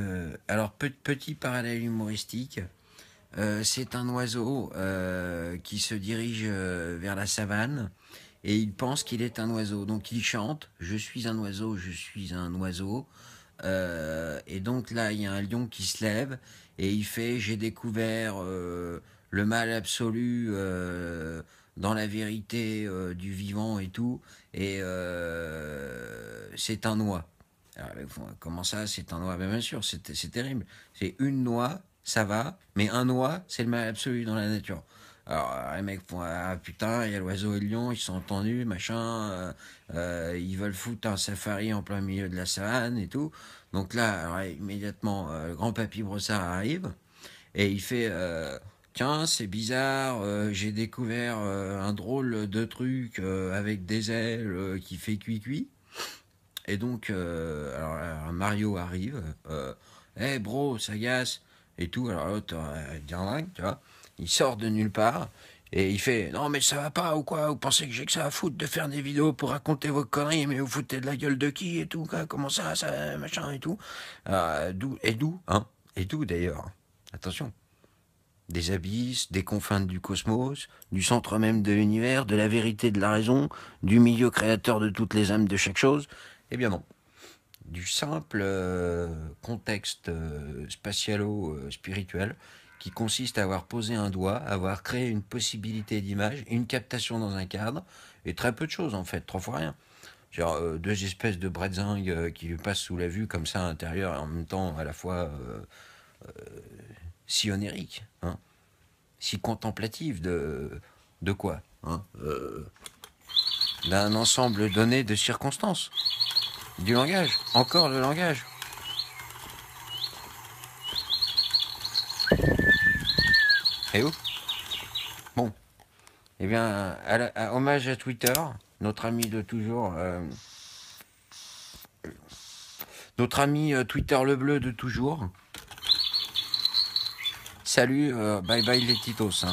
Euh, alors, petit parallèle humoristique. Euh, c'est un oiseau euh, qui se dirige vers la savane et il pense qu'il est un oiseau. Donc il chante Je suis un oiseau, je suis un oiseau. et donc là, il y a un lion qui se lève et il fait J'ai découvert le mal absolu dans la vérité du vivant et tout. Et c'est un oiseau. Alors, comment ça, c'est un noix Bien sûr, c'est terrible. C'est une noix, ça va, mais un noix, c'est le mal absolu dans la nature. Alors, euh, les mecs font Ah putain, il y a l'oiseau et le lion, ils sont entendus, machin, euh, euh, ils veulent foutre un safari en plein milieu de la savane et tout. Donc là, immédiatement, le grand papy Brossard arrive et il fait Tiens, c'est bizarre, j'ai découvert un drôle de truc avec des ailes qui fait cuit-cuit. Et donc, euh, alors, euh, Mario arrive, Eh bro, ça gasse, et tout. Alors l'autre, euh, tu vois, il sort de nulle part, et il fait Non, mais ça va pas ou quoi Vous pensez que j'ai que ça à foutre de faire des vidéos pour raconter vos conneries, mais vous foutez de la gueule de qui et tout Comment ça, ça, machin et tout Et d'où hein Et d'où d'ailleurs Attention. Des abysses, des confins du cosmos, du centre même de l'univers, de la vérité de la raison, du milieu créateur de toutes les âmes de chaque chose. Eh bien non. Du simple euh, contexte euh, spatialo-spirituel euh, qui consiste à avoir posé un doigt, à avoir créé une possibilité d'image, une captation dans un cadre, et très peu de choses en fait, trois fois rien. Genre deux espèces de bretzingues qui passent sous la vue comme ça à l'intérieur et en même temps à la fois hein. si onérique, si contemplative de, de quoi hein, D'un ensemble donné de circonstances. Du langage, encore le langage. Et où Bon. Eh bien, hommage à Twitter, notre ami de toujours. Euh, euh, notre ami euh, Twitter le bleu de toujours. Salut, bye bye les titos. Hein.